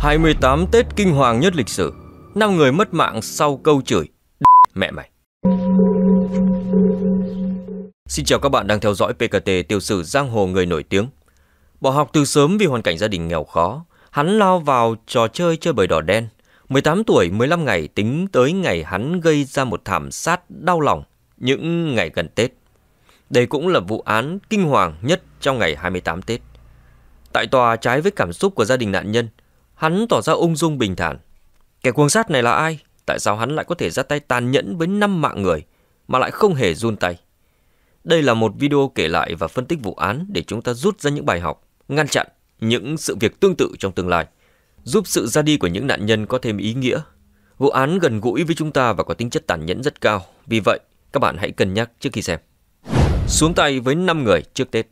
28 Tết kinh hoàng nhất lịch sử, 5 người mất mạng sau câu chửi mẹ mày. Xin chào các bạn đang theo dõi PKT tiểu sử giang hồ người nổi tiếng. Bỏ học từ sớm vì hoàn cảnh gia đình nghèo khó, hắn lao vào trò chơi chơi bời đỏ đen. 18 tuổi 15 ngày tính tới ngày hắn gây ra một thảm sát đau lòng những ngày gần Tết. Đây cũng là vụ án kinh hoàng nhất trong ngày 28 Tết. Tại tòa trái với cảm xúc của gia đình nạn nhân, Hắn tỏ ra ung dung bình thản. Kẻ cuồng sát này là ai? Tại sao hắn lại có thể ra tay tàn nhẫn với năm mạng người mà lại không hề run tay? Đây là một video kể lại và phân tích vụ án để chúng ta rút ra những bài học, ngăn chặn những sự việc tương tự trong tương lai, giúp sự ra đi của những nạn nhân có thêm ý nghĩa. Vụ án gần gũi với chúng ta và có tính chất tàn nhẫn rất cao, vì vậy các bạn hãy cân nhắc trước khi xem. Xuống tay với 5 người trước Tết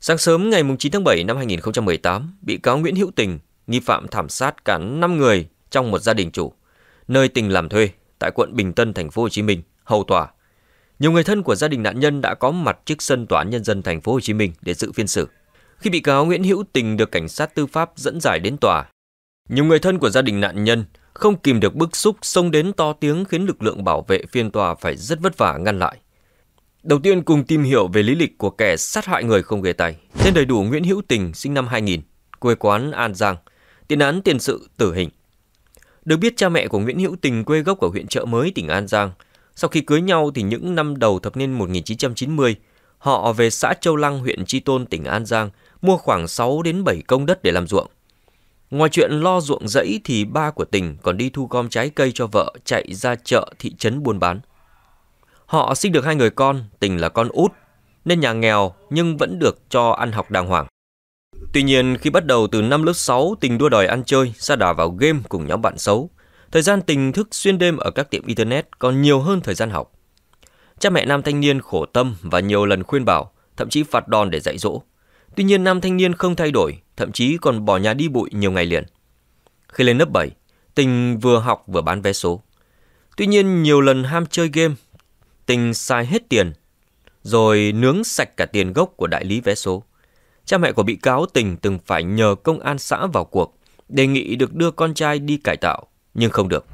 Sáng sớm ngày 9 tháng 7 năm 2018, bị cáo Nguyễn Hữu Tình nghi phạm thảm sát cả 5 người trong một gia đình chủ, nơi tình làm thuê tại quận Bình Tân, thành phố Hồ Chí Minh, hầu tòa. Nhiều người thân của gia đình nạn nhân đã có mặt trước sân tòa án nhân dân thành phố Hồ Chí Minh để dự phiên xử. Khi bị cáo Nguyễn Hữu Tình được cảnh sát tư pháp dẫn giải đến tòa, nhiều người thân của gia đình nạn nhân không kìm được bức xúc xông đến to tiếng khiến lực lượng bảo vệ phiên tòa phải rất vất vả ngăn lại. Đầu tiên cùng tìm hiểu về lý lịch của kẻ sát hại người không ghê tay. Tên đầy đủ Nguyễn Hữu Tình, sinh năm 2000, quê quán An Giang – tiền án tiền sự tử hình. Được biết cha mẹ của Nguyễn Hữu Tình quê gốc ở huyện Chợ Mới, tỉnh An Giang. Sau khi cưới nhau thì những năm đầu thập niên 1990, họ về xã Châu Lăng, huyện Chi Tôn, tỉnh An Giang, mua khoảng 6 đến 7 công đất để làm ruộng. Ngoài chuyện lo ruộng rẫy thì ba của Tình còn đi thu gom trái cây cho vợ chạy ra chợ thị trấn buôn bán. Họ sinh được hai người con, Tình là con út, nên nhà nghèo nhưng vẫn được cho ăn học đàng hoàng. Tuy nhiên, khi bắt đầu từ năm lớp 6, Tình đua đòi ăn chơi, xa đà vào game cùng nhóm bạn xấu. Thời gian Tình thức xuyên đêm ở các tiệm Internet còn nhiều hơn thời gian học. Cha mẹ nam thanh niên khổ tâm và nhiều lần khuyên bảo, thậm chí phạt đòn để dạy dỗ. Tuy nhiên, nam thanh niên không thay đổi, thậm chí còn bỏ nhà đi bụi nhiều ngày liền. Khi lên lớp 7, Tình vừa học vừa bán vé số. Tuy nhiên, nhiều lần ham chơi game, Tình sai hết tiền, rồi nướng sạch cả tiền gốc của đại lý vé số. Cha mẹ của bị cáo tình từng phải nhờ công an xã vào cuộc, đề nghị được đưa con trai đi cải tạo, nhưng không được.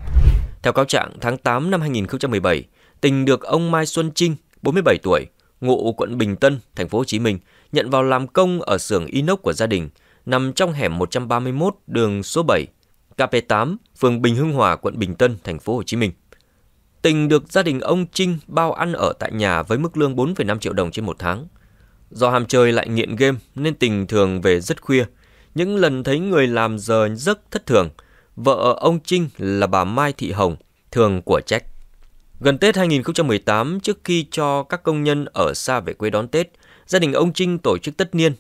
Theo cáo trạng, tháng 8 năm 2017, Tình được ông Mai Xuân Trinh, 47 tuổi, ngụ quận Bình Tân, thành phố Hồ Chí Minh, nhận vào làm công ở xưởng inox của gia đình, nằm trong hẻm 131 đường số 7, KP8, phường Bình Hưng Hòa, quận Bình Tân, thành phố Hồ Chí Minh. Tình được gia đình ông Trinh bao ăn ở tại nhà với mức lương 4,5 triệu đồng trên một tháng. Do ham chơi lại nghiện game nên tình thường về rất khuya. Những lần thấy người làm giờ giấc thất thường, vợ ông Trinh là bà Mai Thị Hồng, thường của trách. Gần Tết 2018, trước khi cho các công nhân ở xa về quê đón Tết, gia đình ông Trinh tổ chức tất niên.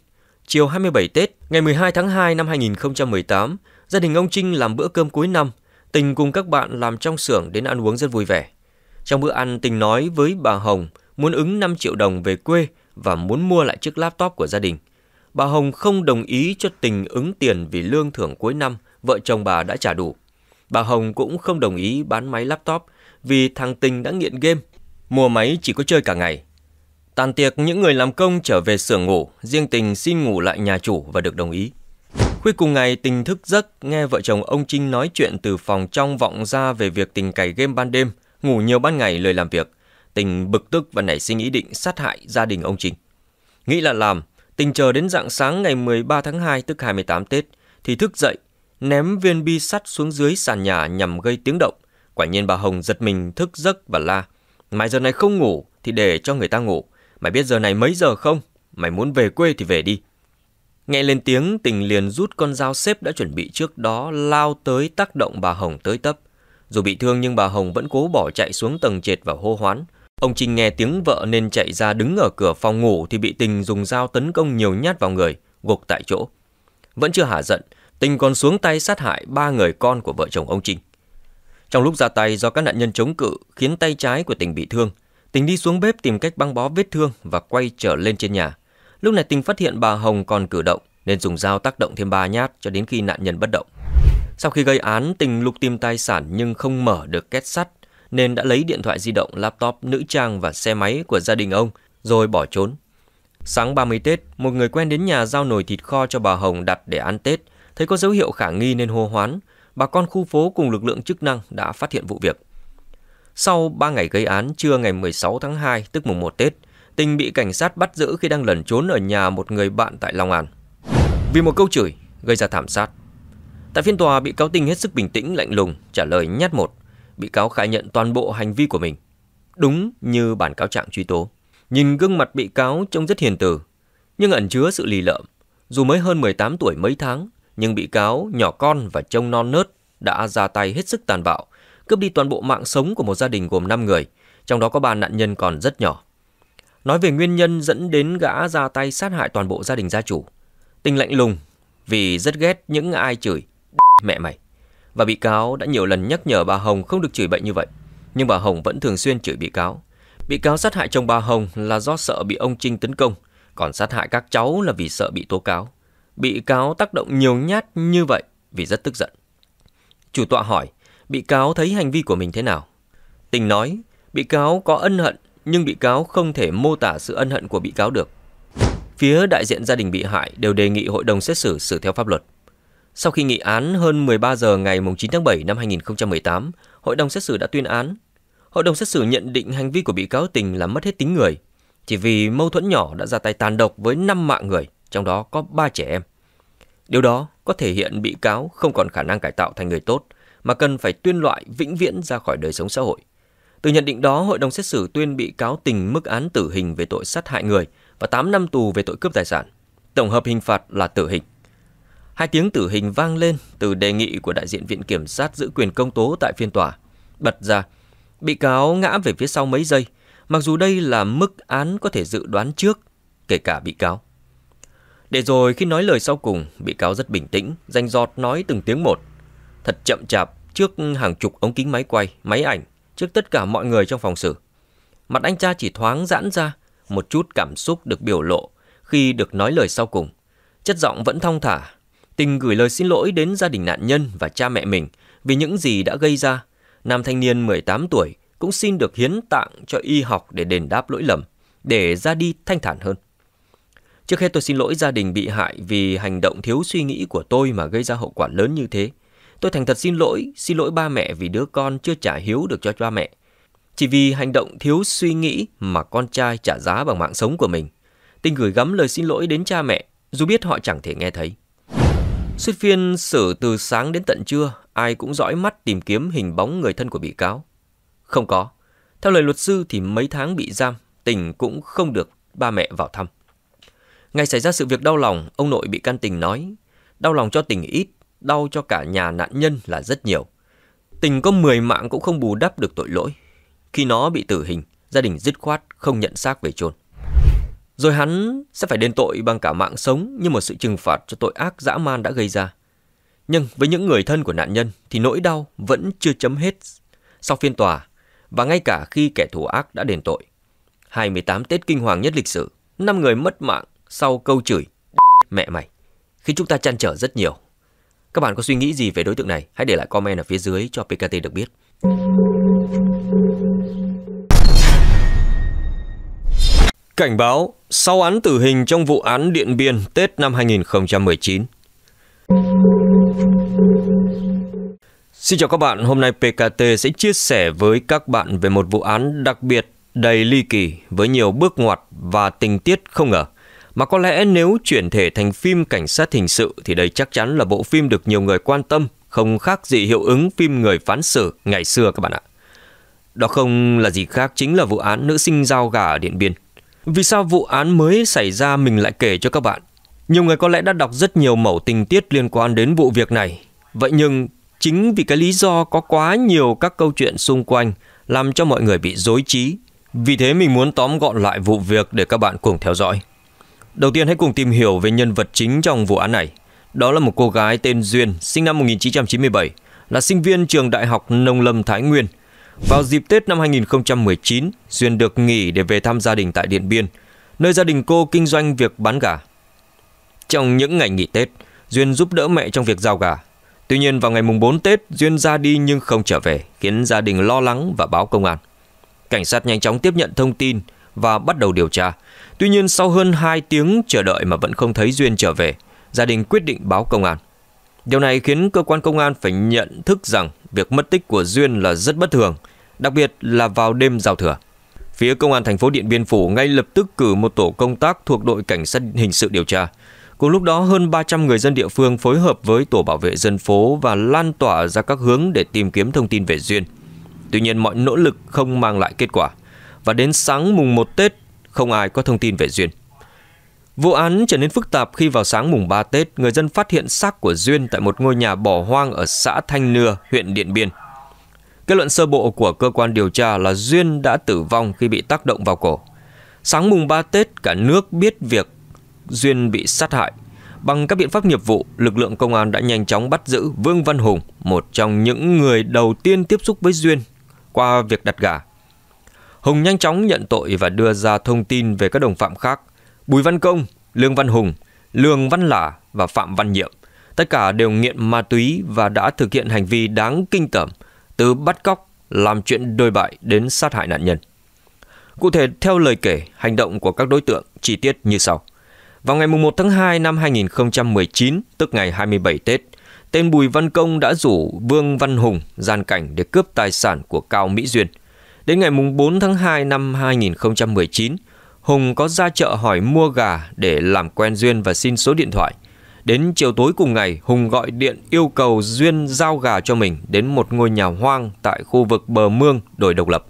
Chiều 27 Tết, ngày 12 tháng 2 năm 2018, gia đình ông Trinh làm bữa cơm cuối năm. Tình cùng các bạn làm trong xưởng đến ăn uống rất vui vẻ. Trong bữa ăn, Tình nói với bà Hồng muốn ứng 5 triệu đồng về quê và muốn mua lại chiếc laptop của gia đình. Bà Hồng không đồng ý cho Tình ứng tiền vì lương thưởng cuối năm vợ chồng bà đã trả đủ. Bà Hồng cũng không đồng ý bán máy laptop vì thằng Tình đã nghiện game, mua máy chỉ có chơi cả ngày. Tàn tiệc những người làm công trở về xưởng ngủ, riêng Tình xin ngủ lại nhà chủ và được đồng ý. Khuya cùng ngày Tình thức giấc nghe vợ chồng ông Trinh nói chuyện từ phòng trong vọng ra về việc Tình cày game ban đêm, ngủ nhiều ban ngày lời làm việc. Tình bực tức và nảy sinh ý định sát hại gia đình ông Trình. Nghĩ là làm, Tình chờ đến dạng sáng ngày 13 tháng 2 tức 28 Tết thì thức dậy, ném viên bi sắt xuống dưới sàn nhà nhằm gây tiếng động. Quả nhiên bà Hồng giật mình thức giấc và la. Mày giờ này không ngủ thì để cho người ta ngủ. Mày biết giờ này mấy giờ không? Mày muốn về quê thì về đi. Nghe lên tiếng, tình liền rút con dao xếp đã chuẩn bị trước đó lao tới tác động bà Hồng tới tấp. Dù bị thương nhưng bà Hồng vẫn cố bỏ chạy xuống tầng trệt và hô hoán. Ông Trinh nghe tiếng vợ nên chạy ra đứng ở cửa phòng ngủ thì bị Tình dùng dao tấn công nhiều nhát vào người, gục tại chỗ. Vẫn chưa hả giận, Tình còn xuống tay sát hại ba người con của vợ chồng ông Trinh. Trong lúc ra tay do các nạn nhân chống cự khiến tay trái của Tình bị thương, Tình đi xuống bếp tìm cách băng bó vết thương và quay trở lên trên nhà. Lúc này Tình phát hiện bà Hồng còn cử động nên dùng dao tác động thêm ba nhát cho đến khi nạn nhân bất động. Sau khi gây án, Tình lục tìm tài sản nhưng không mở được két sắt nên đã lấy điện thoại di động, laptop, nữ trang và xe máy của gia đình ông, rồi bỏ trốn. Sáng 30 Tết, một người quen đến nhà giao nồi thịt kho cho bà Hồng đặt để ăn Tết, thấy có dấu hiệu khả nghi nên hô hoán. Bà con khu phố cùng lực lượng chức năng đã phát hiện vụ việc. Sau 3 ngày gây án, trưa ngày 16 tháng 2, tức mùng 1 Tết, Tình bị cảnh sát bắt giữ khi đang lẩn trốn ở nhà một người bạn tại Long An. Vì một câu chửi, gây ra thảm sát. Tại phiên tòa, bị cáo Tình hết sức bình tĩnh, lạnh lùng, trả lời nhát một bị cáo khai nhận toàn bộ hành vi của mình. Đúng như bản cáo trạng truy tố. Nhìn gương mặt bị cáo trông rất hiền từ, nhưng ẩn chứa sự lì lợm. Dù mới hơn 18 tuổi mấy tháng, nhưng bị cáo nhỏ con và trông non nớt đã ra tay hết sức tàn bạo, cướp đi toàn bộ mạng sống của một gia đình gồm 5 người, trong đó có ba nạn nhân còn rất nhỏ. Nói về nguyên nhân dẫn đến gã ra tay sát hại toàn bộ gia đình gia chủ. Tình lạnh lùng, vì rất ghét những ai chửi mẹ mày và bị cáo đã nhiều lần nhắc nhở bà Hồng không được chửi bậy như vậy. Nhưng bà Hồng vẫn thường xuyên chửi bị cáo. Bị cáo sát hại chồng bà Hồng là do sợ bị ông Trinh tấn công, còn sát hại các cháu là vì sợ bị tố cáo. Bị cáo tác động nhiều nhát như vậy vì rất tức giận. Chủ tọa hỏi, bị cáo thấy hành vi của mình thế nào? Tình nói, bị cáo có ân hận, nhưng bị cáo không thể mô tả sự ân hận của bị cáo được. Phía đại diện gia đình bị hại đều đề nghị hội đồng xét xử xử theo pháp luật. Sau khi nghị án hơn 13 giờ ngày 9 tháng 7 năm 2018, hội đồng xét xử đã tuyên án. Hội đồng xét xử nhận định hành vi của bị cáo Tình là mất hết tính người, chỉ vì mâu thuẫn nhỏ đã ra tay tàn độc với 5 mạng người, trong đó có 3 trẻ em. Điều đó có thể hiện bị cáo không còn khả năng cải tạo thành người tốt, mà cần phải tuyên loại vĩnh viễn ra khỏi đời sống xã hội. Từ nhận định đó, hội đồng xét xử tuyên bị cáo Tình mức án tử hình về tội sát hại người và 8 năm tù về tội cướp tài sản. Tổng hợp hình phạt là tử hình. Hai tiếng tử hình vang lên từ đề nghị của đại diện Viện Kiểm sát giữ quyền công tố tại phiên tòa. Bật ra, bị cáo ngã về phía sau mấy giây, mặc dù đây là mức án có thể dự đoán trước, kể cả bị cáo. Để rồi khi nói lời sau cùng, bị cáo rất bình tĩnh, danh giọt nói từng tiếng một. Thật chậm chạp trước hàng chục ống kính máy quay, máy ảnh, trước tất cả mọi người trong phòng xử. Mặt anh cha chỉ thoáng giãn ra, một chút cảm xúc được biểu lộ khi được nói lời sau cùng. Chất giọng vẫn thong thả, Tình gửi lời xin lỗi đến gia đình nạn nhân và cha mẹ mình vì những gì đã gây ra. Nam thanh niên 18 tuổi cũng xin được hiến tạng cho y học để đền đáp lỗi lầm, để ra đi thanh thản hơn. Trước hết tôi xin lỗi gia đình bị hại vì hành động thiếu suy nghĩ của tôi mà gây ra hậu quả lớn như thế. Tôi thành thật xin lỗi, xin lỗi ba mẹ vì đứa con chưa trả hiếu được cho ba mẹ. Chỉ vì hành động thiếu suy nghĩ mà con trai trả giá bằng mạng sống của mình. Tình gửi gắm lời xin lỗi đến cha mẹ, dù biết họ chẳng thể nghe thấy. Suốt phiên xử từ sáng đến tận trưa, ai cũng dõi mắt tìm kiếm hình bóng người thân của bị cáo. Không có. Theo lời luật sư thì mấy tháng bị giam, tình cũng không được ba mẹ vào thăm. Ngày xảy ra sự việc đau lòng, ông nội bị can tình nói, đau lòng cho tình ít, đau cho cả nhà nạn nhân là rất nhiều. Tình có 10 mạng cũng không bù đắp được tội lỗi. Khi nó bị tử hình, gia đình dứt khoát không nhận xác về chôn rồi hắn sẽ phải đền tội bằng cả mạng sống như một sự trừng phạt cho tội ác dã man đã gây ra. Nhưng với những người thân của nạn nhân thì nỗi đau vẫn chưa chấm hết sau phiên tòa và ngay cả khi kẻ thù ác đã đền tội. 28 Tết kinh hoàng nhất lịch sử, 5 người mất mạng sau câu chửi mẹ mày, Khi chúng ta chăn trở rất nhiều. Các bạn có suy nghĩ gì về đối tượng này? Hãy để lại comment ở phía dưới cho PKT được biết. Cảnh báo sau án tử hình trong vụ án Điện Biên Tết năm 2019. Xin chào các bạn, hôm nay PKT sẽ chia sẻ với các bạn về một vụ án đặc biệt đầy ly kỳ với nhiều bước ngoặt và tình tiết không ngờ. Mà có lẽ nếu chuyển thể thành phim cảnh sát hình sự thì đây chắc chắn là bộ phim được nhiều người quan tâm, không khác gì hiệu ứng phim Người Phán Xử ngày xưa các bạn ạ. Đó không là gì khác chính là vụ án nữ sinh giao gà ở Điện Biên – vì sao vụ án mới xảy ra mình lại kể cho các bạn? Nhiều người có lẽ đã đọc rất nhiều mẩu tình tiết liên quan đến vụ việc này. Vậy nhưng chính vì cái lý do có quá nhiều các câu chuyện xung quanh làm cho mọi người bị dối trí. Vì thế mình muốn tóm gọn lại vụ việc để các bạn cùng theo dõi. Đầu tiên hãy cùng tìm hiểu về nhân vật chính trong vụ án này. Đó là một cô gái tên Duyên, sinh năm 1997, là sinh viên trường Đại học Nông Lâm Thái Nguyên – vào dịp Tết năm 2019, Duyên được nghỉ để về thăm gia đình tại Điện Biên, nơi gia đình cô kinh doanh việc bán gà. Trong những ngày nghỉ Tết, Duyên giúp đỡ mẹ trong việc giao gà. Tuy nhiên vào ngày mùng 4 Tết, Duyên ra đi nhưng không trở về, khiến gia đình lo lắng và báo công an. Cảnh sát nhanh chóng tiếp nhận thông tin và bắt đầu điều tra. Tuy nhiên sau hơn 2 tiếng chờ đợi mà vẫn không thấy Duyên trở về, gia đình quyết định báo công an. Điều này khiến cơ quan công an phải nhận thức rằng việc mất tích của Duyên là rất bất thường, đặc biệt là vào đêm giao thừa. Phía công an thành phố Điện Biên Phủ ngay lập tức cử một tổ công tác thuộc đội cảnh sát hình sự điều tra. Cùng lúc đó, hơn 300 người dân địa phương phối hợp với tổ bảo vệ dân phố và lan tỏa ra các hướng để tìm kiếm thông tin về Duyên. Tuy nhiên, mọi nỗ lực không mang lại kết quả. Và đến sáng mùng 1 Tết, không ai có thông tin về Duyên. Vụ án trở nên phức tạp khi vào sáng mùng 3 Tết, người dân phát hiện xác của Duyên tại một ngôi nhà bỏ hoang ở xã Thanh Nưa, huyện Điện Biên. Kết luận sơ bộ của cơ quan điều tra là Duyên đã tử vong khi bị tác động vào cổ. Sáng mùng 3 Tết, cả nước biết việc Duyên bị sát hại. Bằng các biện pháp nghiệp vụ, lực lượng công an đã nhanh chóng bắt giữ Vương Văn Hùng, một trong những người đầu tiên tiếp xúc với Duyên qua việc đặt gà. Hùng nhanh chóng nhận tội và đưa ra thông tin về các đồng phạm khác. Bùi Văn Công, Lương Văn Hùng, Lương Văn Lả và Phạm Văn Nhiệm. Tất cả đều nghiện ma túy và đã thực hiện hành vi đáng kinh tởm, từ bắt cóc, làm chuyện đôi bại đến sát hại nạn nhân. Cụ thể, theo lời kể, hành động của các đối tượng chi tiết như sau. Vào ngày 1 tháng 2 năm 2019, tức ngày 27 Tết, tên Bùi Văn Công đã rủ Vương Văn Hùng gian cảnh để cướp tài sản của Cao Mỹ Duyên. Đến ngày 4 tháng 2 năm 2019, Hùng có ra chợ hỏi mua gà để làm quen Duyên và xin số điện thoại. Đến chiều tối cùng ngày, Hùng gọi điện yêu cầu Duyên giao gà cho mình đến một ngôi nhà hoang tại khu vực bờ mương đồi độc lập.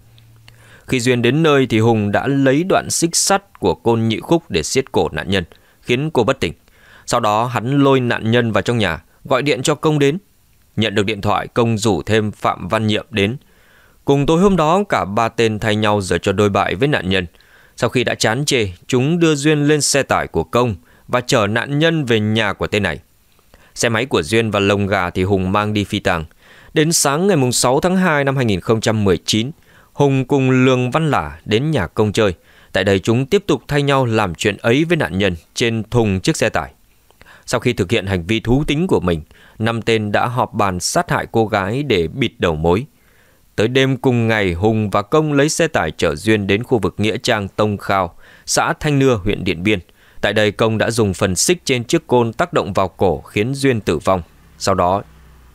Khi Duyên đến nơi thì Hùng đã lấy đoạn xích sắt của côn nhị khúc để siết cổ nạn nhân, khiến cô bất tỉnh. Sau đó hắn lôi nạn nhân vào trong nhà, gọi điện cho công đến. Nhận được điện thoại, công rủ thêm Phạm Văn Nhiệm đến. Cùng tối hôm đó, cả ba tên thay nhau giờ cho đôi bại với nạn nhân – sau khi đã chán chê, chúng đưa Duyên lên xe tải của Công và chở nạn nhân về nhà của tên này. Xe máy của Duyên và lồng gà thì Hùng mang đi phi tàng. Đến sáng ngày 6 tháng 2 năm 2019, Hùng cùng Lương Văn Lả đến nhà Công chơi. Tại đây chúng tiếp tục thay nhau làm chuyện ấy với nạn nhân trên thùng chiếc xe tải. Sau khi thực hiện hành vi thú tính của mình, năm tên đã họp bàn sát hại cô gái để bịt đầu mối – Tới đêm cùng ngày, Hùng và Công lấy xe tải chở Duyên đến khu vực Nghĩa Trang Tông Khao, xã Thanh Nưa, huyện Điện Biên. Tại đây, Công đã dùng phần xích trên chiếc côn tác động vào cổ khiến Duyên tử vong. Sau đó,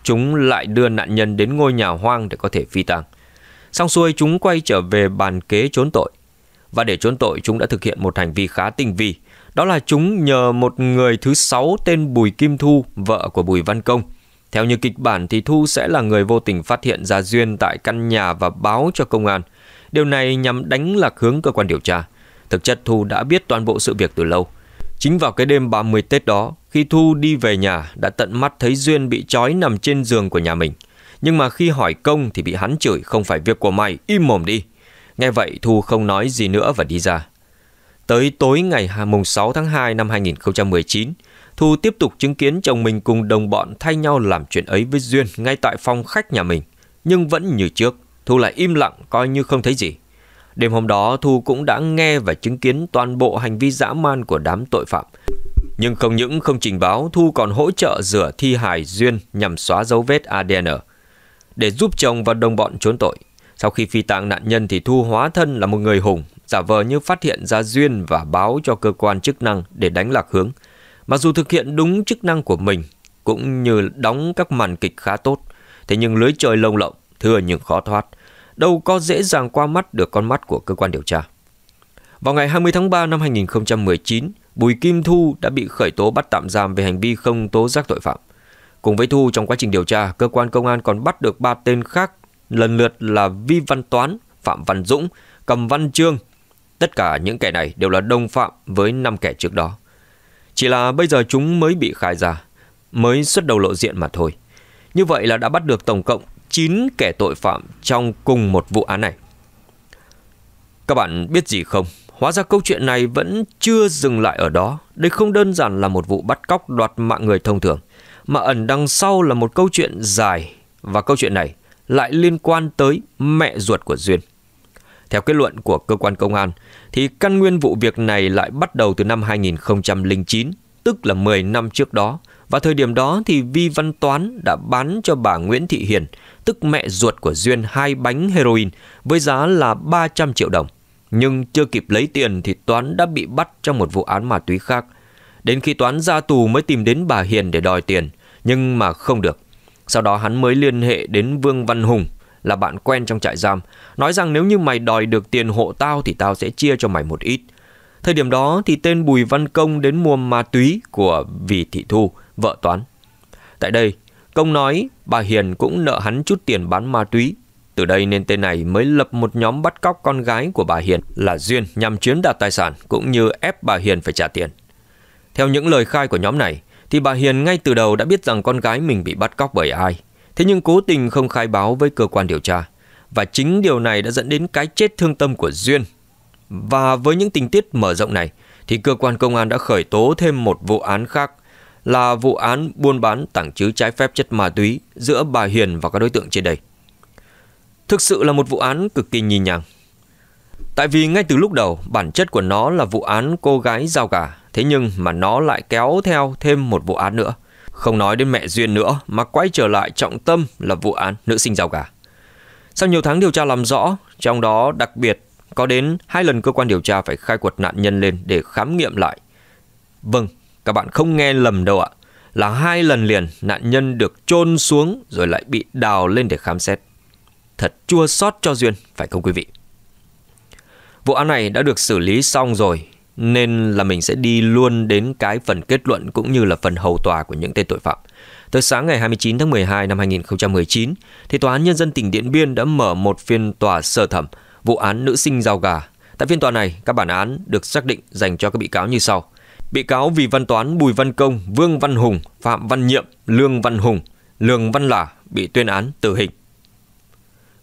chúng lại đưa nạn nhân đến ngôi nhà hoang để có thể phi tang. Xong xuôi, chúng quay trở về bàn kế trốn tội. Và để trốn tội, chúng đã thực hiện một hành vi khá tinh vi. Đó là chúng nhờ một người thứ sáu tên Bùi Kim Thu, vợ của Bùi Văn Công, theo như kịch bản thì Thu sẽ là người vô tình phát hiện ra Duyên tại căn nhà và báo cho công an. Điều này nhằm đánh lạc hướng cơ quan điều tra. Thực chất Thu đã biết toàn bộ sự việc từ lâu. Chính vào cái đêm 30 Tết đó, khi Thu đi về nhà đã tận mắt thấy Duyên bị trói nằm trên giường của nhà mình. Nhưng mà khi hỏi công thì bị hắn chửi không phải việc của mày, im mồm đi. Nghe vậy Thu không nói gì nữa và đi ra. Tới tối ngày 6 à, tháng 2 năm 2019, Thu tiếp tục chứng kiến chồng mình cùng đồng bọn thay nhau làm chuyện ấy với Duyên ngay tại phòng khách nhà mình. Nhưng vẫn như trước, Thu lại im lặng coi như không thấy gì. Đêm hôm đó Thu cũng đã nghe và chứng kiến toàn bộ hành vi dã man của đám tội phạm. Nhưng không những không trình báo, Thu còn hỗ trợ rửa thi hài Duyên nhằm xóa dấu vết ADN để giúp chồng và đồng bọn trốn tội. Sau khi phi tang nạn nhân thì Thu hóa thân là một người hùng, giả vờ như phát hiện ra Duyên và báo cho cơ quan chức năng để đánh lạc hướng – Mặc dù thực hiện đúng chức năng của mình, cũng như đóng các màn kịch khá tốt, thế nhưng lưới trời lông lộng, thừa những khó thoát, đâu có dễ dàng qua mắt được con mắt của cơ quan điều tra. Vào ngày 20 tháng 3 năm 2019, Bùi Kim Thu đã bị khởi tố bắt tạm giam về hành vi không tố giác tội phạm. Cùng với Thu trong quá trình điều tra, cơ quan công an còn bắt được ba tên khác, lần lượt là Vi Văn Toán, Phạm Văn Dũng, Cầm Văn Trương. Tất cả những kẻ này đều là đồng phạm với năm kẻ trước đó. Chỉ là bây giờ chúng mới bị khai ra, mới xuất đầu lộ diện mà thôi. Như vậy là đã bắt được tổng cộng 9 kẻ tội phạm trong cùng một vụ án này. Các bạn biết gì không? Hóa ra câu chuyện này vẫn chưa dừng lại ở đó. Đây không đơn giản là một vụ bắt cóc đoạt mạng người thông thường, mà ẩn đằng sau là một câu chuyện dài. Và câu chuyện này lại liên quan tới mẹ ruột của Duyên. Theo kết luận của cơ quan công an, thì căn nguyên vụ việc này lại bắt đầu từ năm 2009, tức là 10 năm trước đó. Và thời điểm đó thì Vi Văn Toán đã bán cho bà Nguyễn Thị Hiền, tức mẹ ruột của Duyên hai bánh heroin với giá là 300 triệu đồng. Nhưng chưa kịp lấy tiền thì Toán đã bị bắt trong một vụ án ma túy khác. Đến khi Toán ra tù mới tìm đến bà Hiền để đòi tiền, nhưng mà không được. Sau đó hắn mới liên hệ đến Vương Văn Hùng, là bạn quen trong trại giam, nói rằng nếu như mày đòi được tiền hộ tao thì tao sẽ chia cho mày một ít. Thời điểm đó thì tên Bùi Văn Công đến mua ma túy của Vì Thị Thu, vợ Toán. Tại đây, Công nói bà Hiền cũng nợ hắn chút tiền bán ma túy. Từ đây nên tên này mới lập một nhóm bắt cóc con gái của bà Hiền là Duyên nhằm chiếm đoạt tài sản cũng như ép bà Hiền phải trả tiền. Theo những lời khai của nhóm này, thì bà Hiền ngay từ đầu đã biết rằng con gái mình bị bắt cóc bởi ai, Thế nhưng cố tình không khai báo với cơ quan điều tra. Và chính điều này đã dẫn đến cái chết thương tâm của Duyên. Và với những tình tiết mở rộng này, thì cơ quan công an đã khởi tố thêm một vụ án khác là vụ án buôn bán tảng chữ trái phép chất ma túy giữa bà Hiền và các đối tượng trên đây. Thực sự là một vụ án cực kỳ nhìn nhàng. Tại vì ngay từ lúc đầu, bản chất của nó là vụ án cô gái giao gà, thế nhưng mà nó lại kéo theo thêm một vụ án nữa – không nói đến mẹ Duyên nữa mà quay trở lại trọng tâm là vụ án nữ sinh rào gà. Sau nhiều tháng điều tra làm rõ, trong đó đặc biệt có đến hai lần cơ quan điều tra phải khai quật nạn nhân lên để khám nghiệm lại. Vâng, các bạn không nghe lầm đâu ạ. Là hai lần liền nạn nhân được chôn xuống rồi lại bị đào lên để khám xét. Thật chua xót cho Duyên, phải không quý vị? Vụ án này đã được xử lý xong rồi, nên là mình sẽ đi luôn đến cái phần kết luận cũng như là phần hầu tòa của những tên tội phạm. Tới sáng ngày 29 tháng 12 năm 2019, thì Tòa án Nhân dân tỉnh Điện Biên đã mở một phiên tòa sơ thẩm vụ án nữ sinh giao gà. Tại phiên tòa này, các bản án được xác định dành cho các bị cáo như sau. Bị cáo Vì Văn Toán, Bùi Văn Công, Vương Văn Hùng, Phạm Văn Nhiệm, Lương Văn Hùng, Lương Văn Lả bị tuyên án tử hình.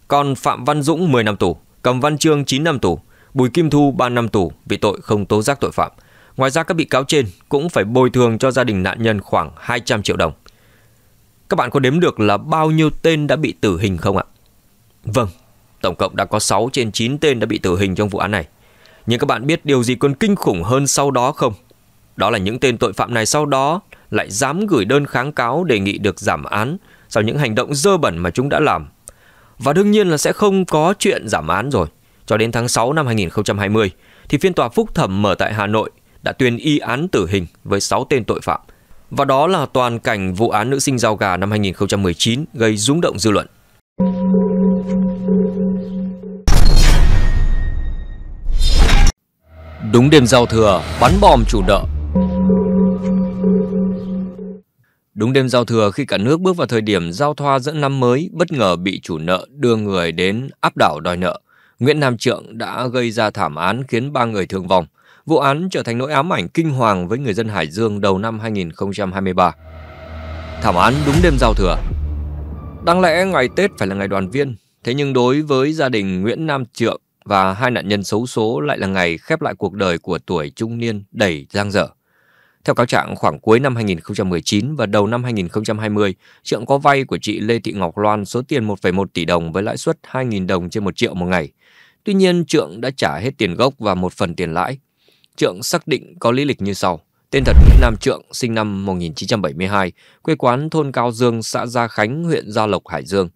Còn Phạm Văn Dũng 10 năm tù, Cầm Văn Trương 9 năm tù, Bùi Kim Thu 3 năm tù vì tội không tố giác tội phạm. Ngoài ra các bị cáo trên cũng phải bồi thường cho gia đình nạn nhân khoảng 200 triệu đồng. Các bạn có đếm được là bao nhiêu tên đã bị tử hình không ạ? Vâng, tổng cộng đã có 6 trên 9 tên đã bị tử hình trong vụ án này. Nhưng các bạn biết điều gì còn kinh khủng hơn sau đó không? Đó là những tên tội phạm này sau đó lại dám gửi đơn kháng cáo đề nghị được giảm án sau những hành động dơ bẩn mà chúng đã làm. Và đương nhiên là sẽ không có chuyện giảm án rồi. Cho đến tháng 6 năm 2020, thì phiên tòa phúc thẩm mở tại Hà Nội đã tuyên y án tử hình với 6 tên tội phạm. Và đó là toàn cảnh vụ án nữ sinh giao gà năm 2019 gây rúng động dư luận. Đúng đêm giao thừa, bắn bom chủ nợ. Đúng đêm giao thừa khi cả nước bước vào thời điểm giao thoa giữa năm mới, bất ngờ bị chủ nợ đưa người đến áp đảo đòi nợ. Nguyễn Nam Trượng đã gây ra thảm án khiến ba người thương vong. Vụ án trở thành nỗi ám ảnh kinh hoàng với người dân Hải Dương đầu năm 2023. Thảm án đúng đêm giao thừa. Đáng lẽ ngày Tết phải là ngày đoàn viên, thế nhưng đối với gia đình Nguyễn Nam Trượng và hai nạn nhân xấu số lại là ngày khép lại cuộc đời của tuổi trung niên đầy giang dở. Theo cáo trạng, khoảng cuối năm 2019 và đầu năm 2020, Trượng có vay của chị Lê Thị Ngọc Loan số tiền 1,1 tỷ đồng với lãi suất 2.000 đồng trên 1 triệu một ngày. Tuy nhiên, Trượng đã trả hết tiền gốc và một phần tiền lãi. Trượng xác định có lý lịch như sau. Tên thật Nguyễn Nam Trượng, sinh năm 1972, quê quán thôn Cao Dương, xã Gia Khánh, huyện Gia Lộc, Hải Dương.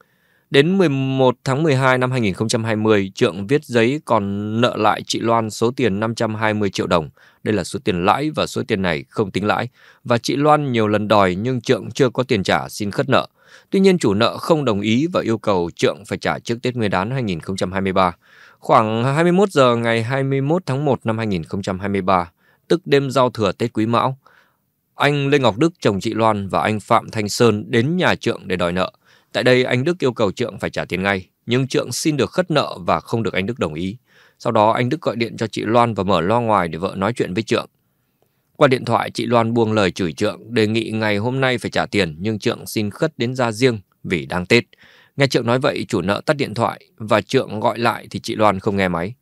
Đến 11 tháng 12 năm 2020, Trượng viết giấy còn nợ lại chị Loan số tiền 520 triệu đồng. Đây là số tiền lãi và số tiền này không tính lãi. Và chị Loan nhiều lần đòi nhưng Trượng chưa có tiền trả xin khất nợ. Tuy nhiên chủ nợ không đồng ý và yêu cầu Trượng phải trả trước Tết Nguyên đán 2023. Khoảng 21 giờ ngày 21 tháng 1 năm 2023, tức đêm giao thừa Tết Quý Mão, anh Lê Ngọc Đức, chồng chị Loan và anh Phạm Thanh Sơn đến nhà Trượng để đòi nợ. Tại đây, anh Đức yêu cầu Trượng phải trả tiền ngay, nhưng Trượng xin được khất nợ và không được anh Đức đồng ý. Sau đó, anh Đức gọi điện cho chị Loan và mở loa ngoài để vợ nói chuyện với Trượng. Qua điện thoại, chị Loan buông lời chửi Trượng, đề nghị ngày hôm nay phải trả tiền, nhưng Trượng xin khất đến ra riêng vì đang Tết. Nghe Trượng nói vậy chủ nợ tắt điện thoại và Trượng gọi lại thì chị Loan không nghe máy.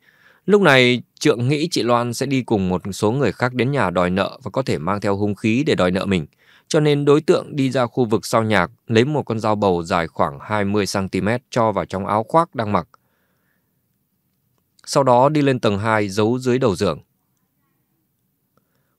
Lúc này Trượng nghĩ chị Loan sẽ đi cùng một số người khác đến nhà đòi nợ và có thể mang theo hung khí để đòi nợ mình. Cho nên đối tượng đi ra khu vực sau nhà lấy một con dao bầu dài khoảng 20cm cho vào trong áo khoác đang mặc. Sau đó đi lên tầng 2 giấu dưới đầu giường.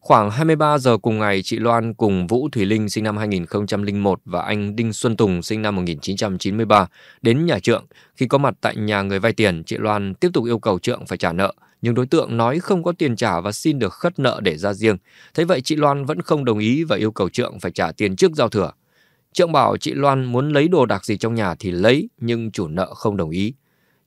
Khoảng 23 giờ cùng ngày, chị Loan cùng Vũ Thủy Linh sinh năm 2001 và anh Đinh Xuân Tùng sinh năm 1993 đến nhà Trượng. Khi có mặt tại nhà người vay tiền, chị Loan tiếp tục yêu cầu Trượng phải trả nợ. Nhưng đối tượng nói không có tiền trả và xin được khất nợ để ra riêng. Thế vậy chị Loan vẫn không đồng ý và yêu cầu Trượng phải trả tiền trước giao thừa. Trượng bảo chị Loan muốn lấy đồ đạc gì trong nhà thì lấy, nhưng chủ nợ không đồng ý.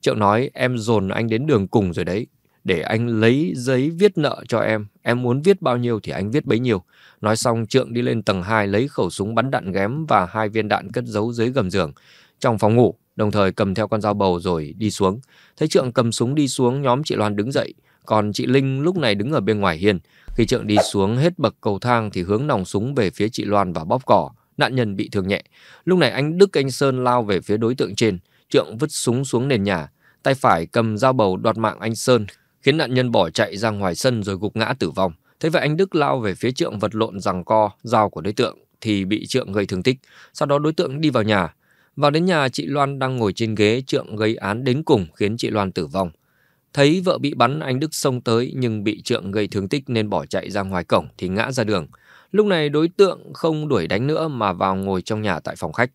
Trượng nói em dồn anh đến đường cùng rồi đấy, để anh lấy giấy viết nợ cho em. Em muốn viết bao nhiêu thì anh viết bấy nhiêu. Nói xong Trượng đi lên tầng 2 lấy khẩu súng bắn đạn ghém và hai viên đạn cất giấu dưới gầm giường. Trong phòng ngủ, đồng thời cầm theo con dao bầu rồi đi xuống. Thấy Trượng cầm súng đi xuống, nhóm chị Loan đứng dậy. Còn chị Linh lúc này đứng ở bên ngoài hiên. Khi Trượng đi xuống hết bậc cầu thang thì hướng nòng súng về phía chị Loan và bóp cò. Nạn nhân bị thương nhẹ. Lúc này anh Đức Anh Sơn lao về phía đối tượng trên. Trượng vứt súng xuống nền nhà. Tay phải cầm dao bầu đoạt mạng anh Sơn khiến nạn nhân bỏ chạy ra ngoài sân rồi gục ngã tử vong. Thế vậy anh Đức lao về phía trượng vật lộn rằng co dao của đối tượng thì bị trượng gây thương tích. Sau đó đối tượng đi vào nhà. Vào đến nhà chị Loan đang ngồi trên ghế trượng gây án đến cùng khiến chị Loan tử vong. Thấy vợ bị bắn anh Đức xông tới nhưng bị trượng gây thương tích nên bỏ chạy ra ngoài cổng thì ngã ra đường. Lúc này đối tượng không đuổi đánh nữa mà vào ngồi trong nhà tại phòng khách.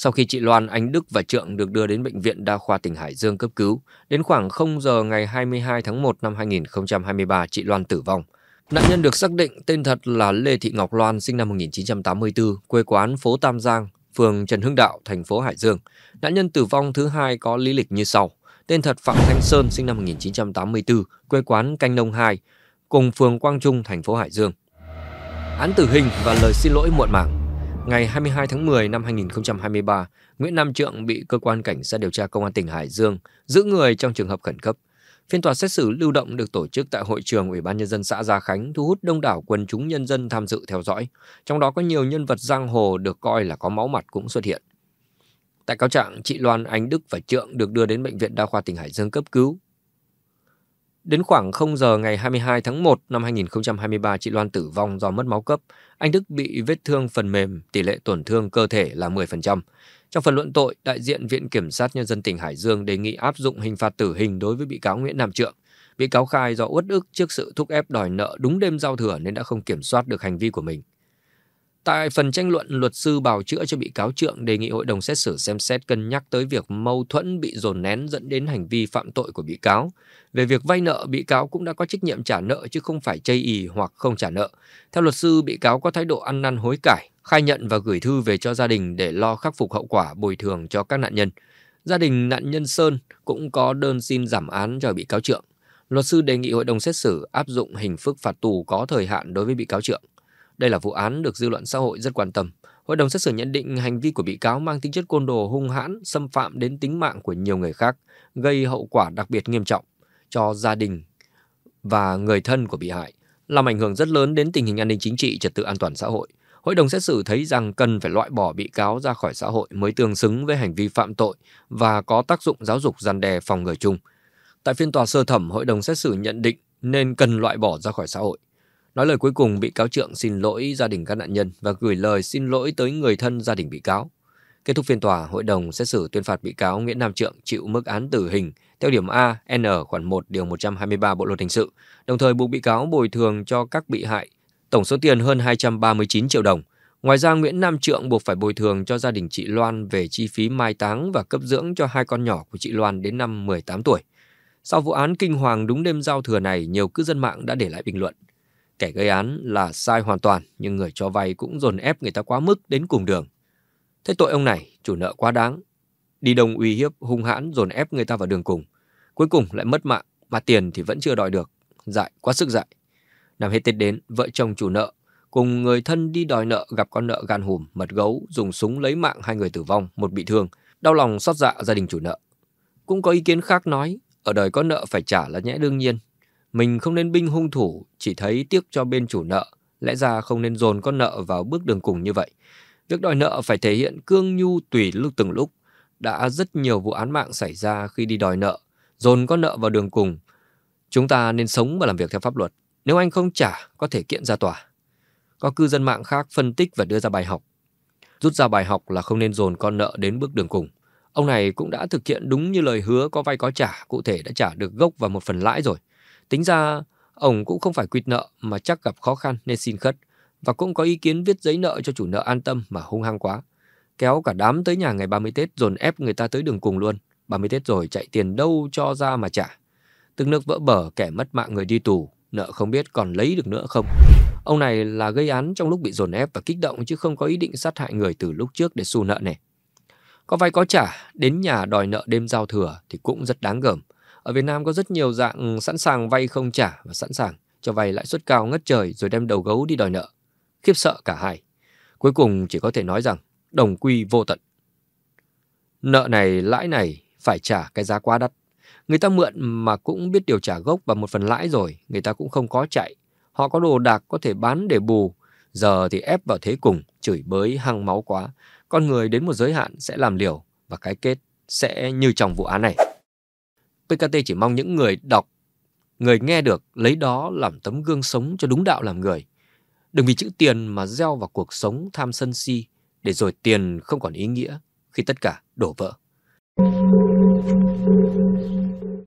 Sau khi chị Loan, anh Đức và Trượng được đưa đến Bệnh viện Đa khoa tỉnh Hải Dương cấp cứu, đến khoảng 0 giờ ngày 22 tháng 1 năm 2023, chị Loan tử vong. Nạn nhân được xác định tên thật là Lê Thị Ngọc Loan, sinh năm 1984, quê quán phố Tam Giang, phường Trần Hưng Đạo, thành phố Hải Dương. Nạn nhân tử vong thứ hai có lý lịch như sau. Tên thật Phạm Thanh Sơn, sinh năm 1984, quê quán Canh Nông 2, cùng phường Quang Trung, thành phố Hải Dương. Án tử hình và lời xin lỗi muộn màng Ngày 22 tháng 10 năm 2023, Nguyễn Nam Trượng bị cơ quan cảnh sát điều tra công an tỉnh Hải Dương giữ người trong trường hợp khẩn cấp. Phiên tòa xét xử lưu động được tổ chức tại hội trường Ủy ban nhân dân xã Gia Khánh, thu hút đông đảo quần chúng nhân dân tham dự theo dõi, trong đó có nhiều nhân vật giang hồ được coi là có máu mặt cũng xuất hiện. Tại cáo trạng, chị Loan Anh Đức và Trượng được đưa đến bệnh viện đa khoa tỉnh Hải Dương cấp cứu, Đến khoảng 0 giờ ngày 22 tháng 1 năm 2023, chị Loan tử vong do mất máu cấp. Anh Đức bị vết thương phần mềm, tỷ lệ tổn thương cơ thể là 10%. Trong phần luận tội, đại diện Viện Kiểm sát Nhân dân tỉnh Hải Dương đề nghị áp dụng hình phạt tử hình đối với bị cáo Nguyễn Nam Trượng. Bị cáo khai do uất ức trước sự thúc ép đòi nợ đúng đêm giao thừa nên đã không kiểm soát được hành vi của mình. Tại phần tranh luận, luật sư bảo chữa cho bị cáo Trượng đề nghị hội đồng xét xử xem xét cân nhắc tới việc mâu thuẫn bị dồn nén dẫn đến hành vi phạm tội của bị cáo. Về việc vay nợ, bị cáo cũng đã có trách nhiệm trả nợ chứ không phải chây ý hoặc không trả nợ. Theo luật sư, bị cáo có thái độ ăn năn hối cải, khai nhận và gửi thư về cho gia đình để lo khắc phục hậu quả bồi thường cho các nạn nhân. Gia đình nạn nhân Sơn cũng có đơn xin giảm án cho bị cáo Trượng. Luật sư đề nghị hội đồng xét xử áp dụng hình phức phạt tù có thời hạn đối với bị cáo Trượng. Đây là vụ án được dư luận xã hội rất quan tâm. Hội đồng xét xử nhận định hành vi của bị cáo mang tính chất côn đồ hung hãn, xâm phạm đến tính mạng của nhiều người khác, gây hậu quả đặc biệt nghiêm trọng cho gia đình và người thân của bị hại, làm ảnh hưởng rất lớn đến tình hình an ninh chính trị, trật tự an toàn xã hội. Hội đồng xét xử thấy rằng cần phải loại bỏ bị cáo ra khỏi xã hội mới tương xứng với hành vi phạm tội và có tác dụng giáo dục gian đe phòng ngừa chung. Tại phiên tòa sơ thẩm, hội đồng xét xử nhận định nên cần loại bỏ ra khỏi xã hội. Nói lời cuối cùng, bị cáo Trượng xin lỗi gia đình các nạn nhân và gửi lời xin lỗi tới người thân gia đình bị cáo. Kết thúc phiên tòa, hội đồng xét xử tuyên phạt bị cáo Nguyễn Nam Trượng chịu mức án tử hình theo điểm A, N khoản 1 điều 123 Bộ luật hình sự, đồng thời buộc bị cáo bồi thường cho các bị hại tổng số tiền hơn 239 triệu đồng. Ngoài ra, Nguyễn Nam Trượng buộc phải bồi thường cho gia đình chị Loan về chi phí mai táng và cấp dưỡng cho hai con nhỏ của chị Loan đến năm 18 tuổi. Sau vụ án kinh hoàng đúng đêm giao thừa này, nhiều cư dân mạng đã để lại bình luận. Kẻ gây án là sai hoàn toàn, nhưng người cho vay cũng dồn ép người ta quá mức đến cùng đường. Thế tội ông này, chủ nợ quá đáng. Đi đông uy hiếp, hung hãn dồn ép người ta vào đường cùng. Cuối cùng lại mất mạng, mà tiền thì vẫn chưa đòi được. Dại, quá sức dại. Năm hết Tết đến, vợ chồng chủ nợ cùng người thân đi đòi nợ gặp con nợ gan hùm, mật gấu, dùng súng lấy mạng hai người tử vong, một bị thương. Đau lòng xót dạ gia đình chủ nợ. Cũng có ý kiến khác nói, ở đời có nợ phải trả là nhẽ đương nhiên, mình không nên binh hung thủ, chỉ thấy tiếc cho bên chủ nợ, lẽ ra không nên dồn con nợ vào bước đường cùng như vậy. Việc đòi nợ phải thể hiện cương nhu tùy lúc từng lúc. Đã rất nhiều vụ án mạng xảy ra khi đi đòi nợ, dồn con nợ vào đường cùng. Chúng ta nên sống và làm việc theo pháp luật. Nếu anh không trả, có thể kiện ra tòa. Có cư dân mạng khác phân tích và đưa ra bài học. Rút ra bài học là không nên dồn con nợ đến bước đường cùng. Ông này cũng đã thực hiện đúng như lời hứa có vay có trả, cụ thể đã trả được gốc và một phần lãi rồi. Tính ra, ông cũng không phải quỵt nợ mà chắc gặp khó khăn nên xin khất, và cũng có ý kiến viết giấy nợ cho chủ nợ an tâm mà hung hăng quá. Kéo cả đám tới nhà ngày 30 Tết dồn ép người ta tới đường cùng luôn. 30 Tết rồi chạy tiền đâu cho ra mà trả. Từng nước vỡ bờ kẻ mất mạng người đi tù, nợ không biết còn lấy được nữa không. Ông này là gây án trong lúc bị dồn ép và kích động chứ không có ý định sát hại người từ lúc trước để xu nợ này. Có vay có trả, đến nhà đòi nợ đêm giao thừa thì cũng rất đáng gờm. Ở Việt Nam có rất nhiều dạng sẵn sàng vay không trả và sẵn sàng cho vay lãi suất cao ngất trời rồi đem đầu gấu đi đòi nợ. Khiếp sợ cả hai. Cuối cùng chỉ có thể nói rằng đồng quy vô tận. Nợ này, lãi này phải trả cái giá quá đắt. Người ta mượn mà cũng biết điều trả gốc và một phần lãi rồi, người ta cũng không có chạy. Họ có đồ đạc có thể bán để bù, giờ thì ép vào thế cùng, chửi bới hăng máu quá. Con người đến một giới hạn sẽ làm liều và cái kết sẽ như trong vụ án này. PKT chỉ mong những người đọc, người nghe được lấy đó làm tấm gương sống cho đúng đạo làm người. Đừng vì chữ tiền mà gieo vào cuộc sống tham sân si, để rồi tiền không còn ý nghĩa khi tất cả đổ vỡ.